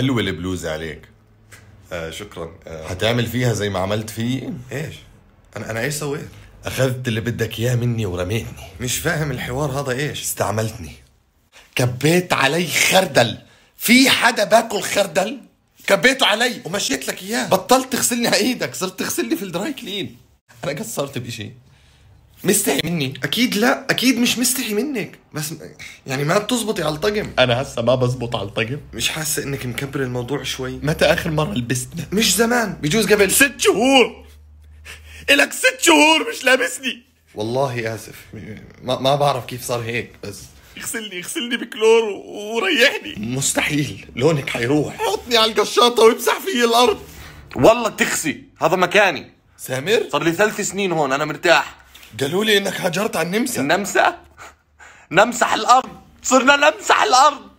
حلوه البلوزه عليك آه شكرا آه هتعمل فيها زي ما عملت فيه ايش انا انا ايش سويت اخذت اللي بدك اياه مني ورميتني مش فاهم الحوار هذا ايش استعملتني كبيت علي خردل في حدا باكل خردل كبيته علي ومشيت لك اياه بطلت تغسلني على ايدك صرت تغسلني في الدراي كلين انا قصرت بشيء مستحي مني اكيد لا اكيد مش مستحي منك بس يعني ما بتزبطي على الطقم انا هسه ما بزبط على الطقم مش حاسه انك مكبر الموضوع شوي متى اخر مره لبستنا مش زمان بجوز قبل ست شهور الك ست شهور مش لابسني والله اسف ما, ما بعرف كيف صار هيك بس اغسلني اغسلني بكلور وريحني مستحيل لونك حيروح حطني على القشاطه وامسح في الارض والله تخسي هذا مكاني سامر صار لي ثلاث سنين هون انا مرتاح قالوا لي انك هجرت على النمسا النمسا نمسح الارض صرنا نمسح الارض